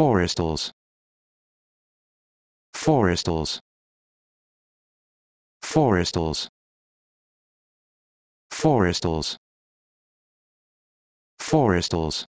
forestals forestals forestals forestals forestals